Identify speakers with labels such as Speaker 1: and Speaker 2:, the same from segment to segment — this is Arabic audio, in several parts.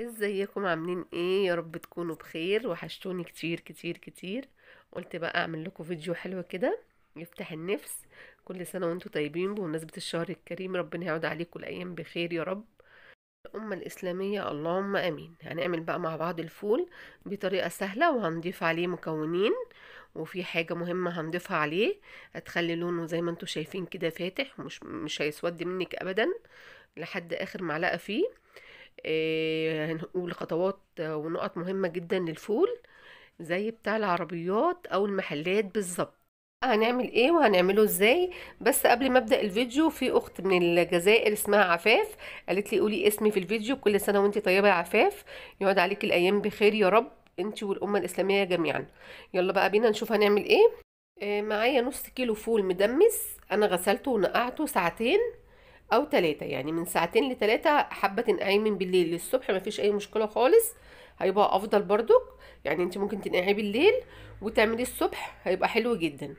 Speaker 1: ازيكم عاملين ايه يا رب تكونوا بخير وحشتوني كتير كتير كتير قلت بقى اعمل لكم فيديو حلو كده يفتح النفس كل سنة وانتم طيبين بمناسبة الشهر الكريم ربنا يعود عليكم الايام بخير يا رب الأمة الإسلامية اللهم أمين هنعمل بقى مع بعض الفول بطريقة سهلة وهنضيف عليه مكونين وفي حاجة مهمة هنضيفها عليه هتخلي لونه زي ما انتم شايفين كده فاتح ومش مش هيسود منك أبدا لحد آخر معلقة فيه آه، هنقول خطوات ونقط مهمة جدا للفول زي بتاع العربيات او المحلات بالظبط هنعمل ايه وهنعمله ازاي بس قبل ما ابدا الفيديو في اخت من الجزائر اسمها عفاف قالت لي قولي اسمي في الفيديو كل سنه وانت طيبه يا عفاف يقعد عليك الايام بخير يا رب انت والامه الاسلاميه جميعا يلا بقى بينا نشوف هنعمل ايه آه، معايا نص كيلو فول مدمس انا غسلته ونقعته ساعتين او تلاتة يعني من ساعتين لتلاتة حابة تنقعيه من بالليل للصبح مفيش اي مشكلة خالص هيبقى افضل بردك يعني انت ممكن تنقعيه بالليل وتعمليه الصبح هيبقى حلو جدا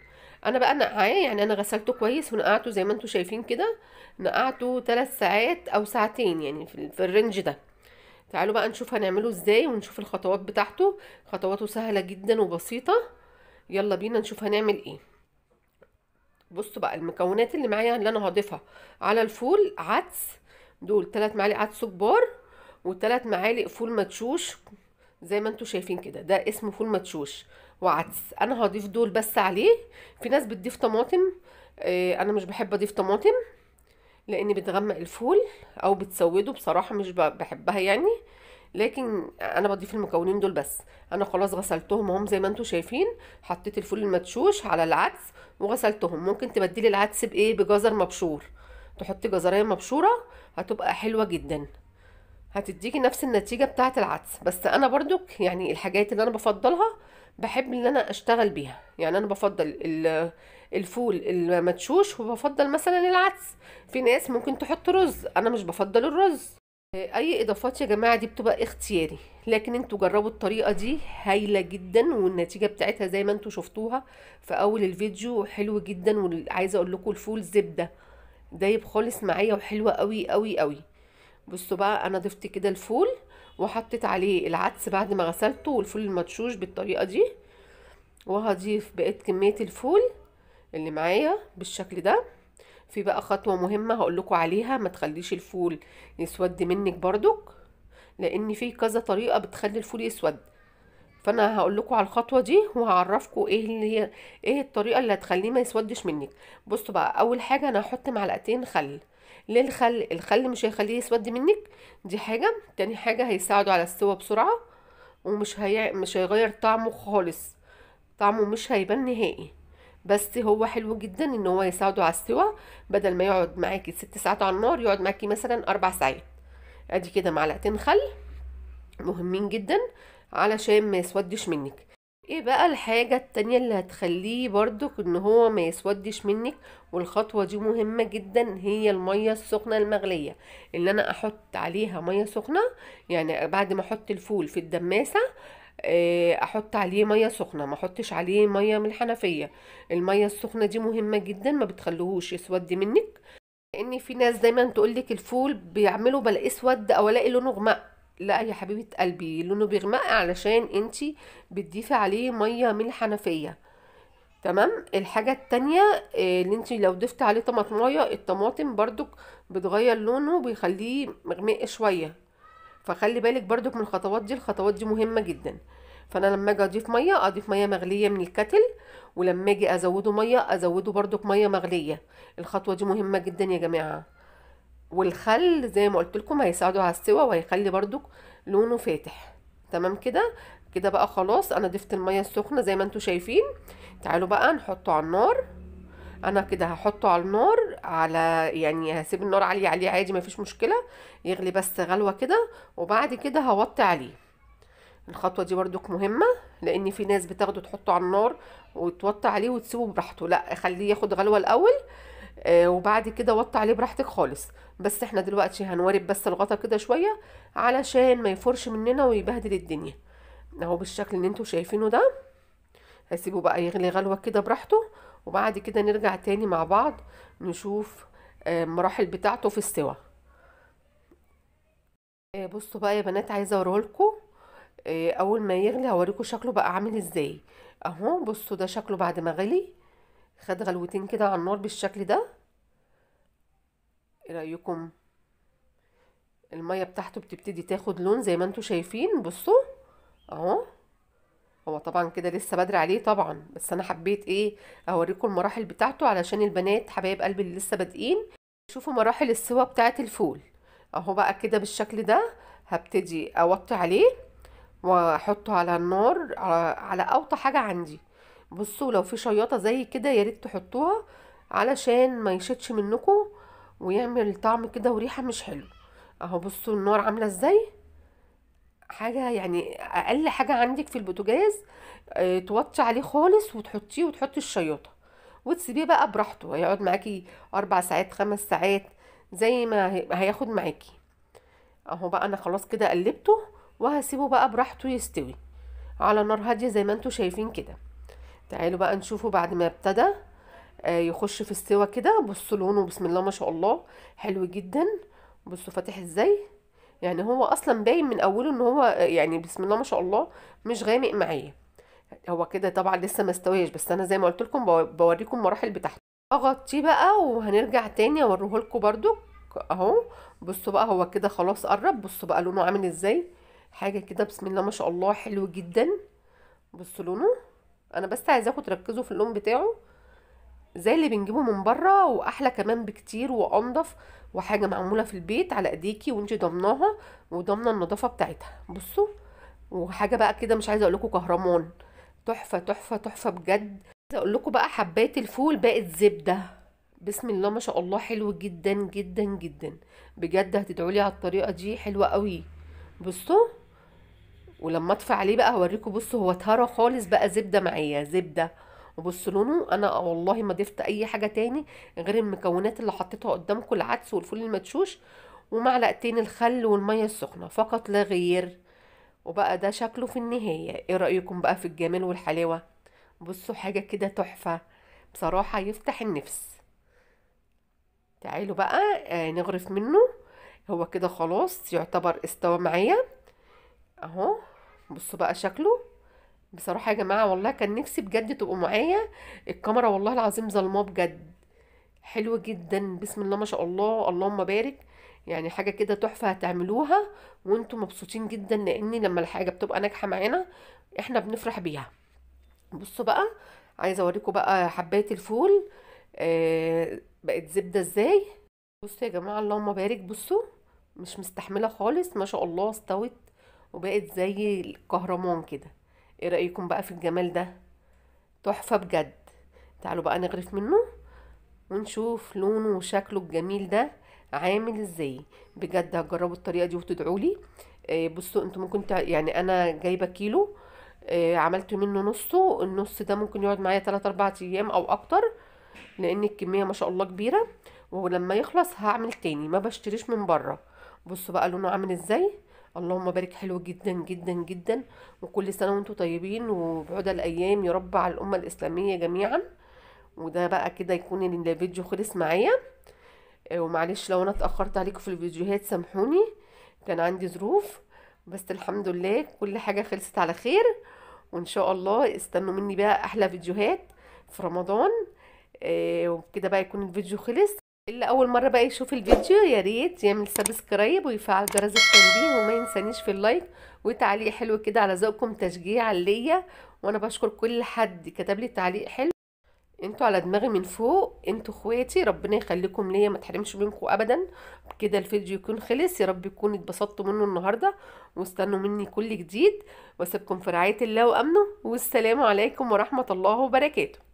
Speaker 1: انا بقى نقعاه يعني انا غسلته كويس ونقعته زي ما انتم شايفين كده نقعته ثلاث ساعات او ساعتين يعني في الرينج ده تعالوا بقى نشوف هنعمله ازاي ونشوف الخطوات بتاعته خطواته سهله جدا وبسيطه يلا بينا نشوف هنعمل ايه بصوا بقى المكونات اللي معايا اللي انا هضيفها على الفول عدس دول ثلاث معالق عدس كبار و معالق فول مدشوش زي ما انتم شايفين كده ده اسمه فول مدشوش وعدس انا هضيف دول بس عليه في ناس بتضيف طماطم اه انا مش بحب اضيف طماطم لان بتغمق الفول او بتسوده بصراحه مش بحبها يعني لكن انا بضيف المكونين دول بس انا خلاص غسلتهم اهم زي ما انتم شايفين حطيت الفول المدشوش على العدس وغسلتهم ممكن تبدلي العدس بايه بجزر مبشور تحطي جزرية مبشوره هتبقى حلوه جدا هتديكي نفس النتيجه بتاعه العدس بس انا بردك يعني الحاجات اللي انا بفضلها بحب ان انا اشتغل بيها يعني انا بفضل الفول المدشوش وبفضل مثلا العدس في ناس ممكن تحط رز انا مش بفضل الرز أي إضافات يا جماعة دي بتبقى اختياري لكن انتوا جربوا الطريقة دي هايلة جدا والنتيجة بتاعتها زي ما انتوا شفتوها في أول الفيديو حلو جدا وعايزة أقول لكم الفول زبدة دايب خالص معايا وحلوة قوي قوي قوي بصوا بقى أنا ضفت كده الفول وحطيت عليه العدس بعد ما غسلته والفول المدشوش بالطريقة دي وهضيف بقيت كمية الفول اللي معايا بالشكل ده في بقى خطوة مهمة هقول لكم عليها ما تخليش الفول يسود منك بردك لان في كذا طريقة بتخلي الفول يسود فانا هقول لكم على الخطوه دي وهعرفكم ايه اللي هي ايه الطريقه اللي هتخليه ما يسودش منك بصوا بقى اول حاجه انا هحط معلقتين خل ليه الخل الخل مش هيخليه يسود منك دي حاجه تاني حاجه هيساعده على السوا بسرعه ومش هي... مش هيغير طعمه خالص طعمه مش هيبان نهائي بس هو حلو جدا ان هو يساعده على السوا بدل ما يقعد معاكي ست ساعات على النار يقعد معاكي مثلا اربع ساعات ادي كده معلقتين خل مهمين جدا علشان ما يسودش منك ايه بقى الحاجة التانية اللي هتخليه برضك ان هو ما يسودش منك والخطوة دي مهمة جدا هي المية السخنة المغلية اللي انا احط عليها مية سخنة يعني بعد ما احط الفول في الدماسة آه، احط عليه ميه سخنه ما احطش عليه ميه من الحنفيه الميه السخنه دي مهمه جدا ما بتخليهوش يسود منك لان في ناس دايما تقولك الفول بيعملوا بلاقيه اسود او الاقي لونه غمق لا يا حبيبه قلبي لونه بيغمق علشان انتي بتضيفي عليه ميه من الحنفيه تمام الحاجه التانية آه، اللي انت لو ضفتي عليه طماطمايه الطماطم برضك بتغير لونه وبيخليه مغمق شويه فخلي بالك برضك من الخطوات دي الخطوات دي مهمه جدا فانا لما اجي اضيف ميه اضيف ميه مغليه من الكتل ولما اجي ازوده ميه ازوده برضك ميه مغليه الخطوه دي مهمه جدا يا جماعه والخل زي ما قلت لكم هيساعده على السوا وهيخلي برضك لونه فاتح تمام كده كده بقى خلاص انا ضفت الميه السخنه زي ما انتم شايفين تعالوا بقى نحطه على النار انا كده هحطه على النار على يعني هسيب النار عالية عليه عادي مفيش مشكلة يغلي بس غلوة كده وبعد كده هوطي عليه الخطوة دي بردك مهمة لان في ناس بتاخده تحطه على النار وتوطي عليه وتسيبه براحته لا خليه ياخد غلوة الاول آه، وبعد كده وطي عليه براحتك خالص بس احنا دلوقتي هنوارب بس الغطا كده شوية علشان ما يفرش مننا ويبهدل الدنيا اهو بالشكل اللي انتوا شايفينه ده هسيبه بقى يغلي غلوة كده براحته وبعد كده نرجع تاني مع بعض نشوف آه، المراحل بتاعته في استوى آه، بصوا بقى يا بنات عايزه اوريهولكم آه، اول ما يغلي هوريكم شكله بقى عامل ازاي اهو بصوا ده شكله بعد ما غلي خد غلوتين كده على النار بالشكل ده ايه رايكم الميه بتاعته بتبتدي تاخد لون زي ما انتوا شايفين بصوا اهو هو طبعا كده لسه بدري عليه طبعا بس انا حبيت ايه اوريكم المراحل بتاعته علشان البنات حبايب قلبي اللي لسه بادئين شوفوا مراحل السوا بتاعه الفول اهو بقى كده بالشكل ده هبتدي اوطي عليه واحطه على النار آه، على اوطى حاجه عندي بصوا لو في شياطه زي كده يا ريت تحطوها علشان ما يشدش منكم ويعمل طعم كده وريحه مش حلو اهو بصوا النار عامله ازاي حاجه يعني اقل حاجه عندك في البوتاجاز آه، توطي عليه خالص وتحطيه وتحطي الشياطه وتسيبيه بقى براحته هيقعد معاكي اربع ساعات خمس ساعات زي ما هياخد معاكي اهو بقى انا خلاص كده قلبته وهسيبه بقى براحته يستوي على نار هاديه زي ما انتم شايفين كده تعالوا بقى نشوفه بعد ما ابتدى آه، يخش في السوا كده بصوا لونه بسم الله ما شاء الله حلو جدا بصوا فاتح ازاي يعني هو اصلا باين من اوله ان هو يعني بسم الله ما شاء الله مش غامق معايا هو كده طبعا لسه ما استويش بس انا زي ما قلت لكم بوريكم مراحل بتاعته اغطيه بقى وهنرجع تاني اوريه لكم برده اهو بصوا بقى هو كده خلاص قرب بصوا بقى لونه عامل ازاي حاجه كده بسم الله ما شاء الله حلو جدا بصوا لونه انا بس عايزاكم تركزوا في اللون بتاعه زي اللي بنجيبه من بره واحلى كمان بكتير وانضف وحاجه معموله في البيت على ايديكي وانت ضمناها وضامنه النظافه بتاعتها بصوا وحاجه بقى كده مش عايزه اقول لكم كهرمان تحفه تحفه تحفه بجد عايزه اقول لكم بقى حبات الفول بقت زبده بسم الله ما شاء الله حلو جدا جدا جدا بجد هتدعوا لي على الطريقه دي حلوه قوي بصوا ولما اطفي عليه بقى هوريكم بصوا هو اتهرى خالص بقى زبده معايا زبده وبص لونه انا آه والله ما ضفت اي حاجه تاني غير المكونات اللي حطيتها قدامكم العدس والفول المدشوش ومعلقتين الخل والميه السخنه فقط لا غير وبقى ده شكله في النهايه ايه رايكم بقى في الجمال والحلاوه بصوا حاجه كده تحفه بصراحه يفتح النفس تعالوا بقى آه، نغرف منه هو كده خلاص يعتبر استوى معايا اهو بصوا بقى شكله بصراحة يا جماعة والله كان نفسي بجد تبقوا معايا الكاميرا والله العظيم ظلماه بجد حلو جدا بسم الله ما شاء الله اللهم بارك يعني حاجة كده تحفة هتعملوها وانتم مبسوطين جدا لان لما الحاجة بتبقى ناجحة معانا احنا بنفرح بيها بصوا بقى عايزة اوريكم بقى حباية الفول آه بقت زبدة ازاي بصوا يا جماعة اللهم بارك بصوا مش مستحملة خالص ما شاء الله استوت وبقت زي الكهرمان كده ايه رأيكم بقى في الجمال ده تحفة بجد تعالوا بقى نغرف منه ونشوف لونه وشكله الجميل ده عامل ازاي بجد هتجربوا الطريقة دي وتدعوا لي آه، بصوا انتوا ممكن تع... يعني انا جايبة كيلو آه، عملت منه نصه النص ده ممكن يقعد معايا 3 4 ايام او اكتر لان الكمية ما شاء الله كبيرة ولما يخلص هعمل تاني ما بشتريش من بره بصوا بقى لونه عامل ازاي اللهم بارك حلو جدا جدا جدا وكل سنه وانتم طيبين وبعد الايام يا رب على الامه الاسلاميه جميعا وده بقى كده يكون الفيديو خلص معايا آه، ومعلش لو انا اتاخرت عليكم في الفيديوهات سامحوني كان عندي ظروف بس الحمد لله كل حاجه خلصت على خير وان شاء الله استنوا مني بقى احلى فيديوهات في رمضان آه، وكده بقى يكون الفيديو خلص اللي اول مره بقى يشوف الفيديو يا ريت يعمل سبسكرايب ويفعل جرس التنبيه وما ينسانيش في اللايك وتعليق حلو كده على ذوقكم تشجيعا ليا وانا بشكر كل حد كتب لي تعليق حلو انتوا على دماغي من فوق انتوا اخواتي ربنا يخليكم ليا ما تحرمش منكم ابدا كده الفيديو يكون خلص يا رب يكون اتبسطتوا منه النهارده واستنوا مني كل جديد واسيبكم في رعايه الله وامنه والسلام عليكم ورحمه الله وبركاته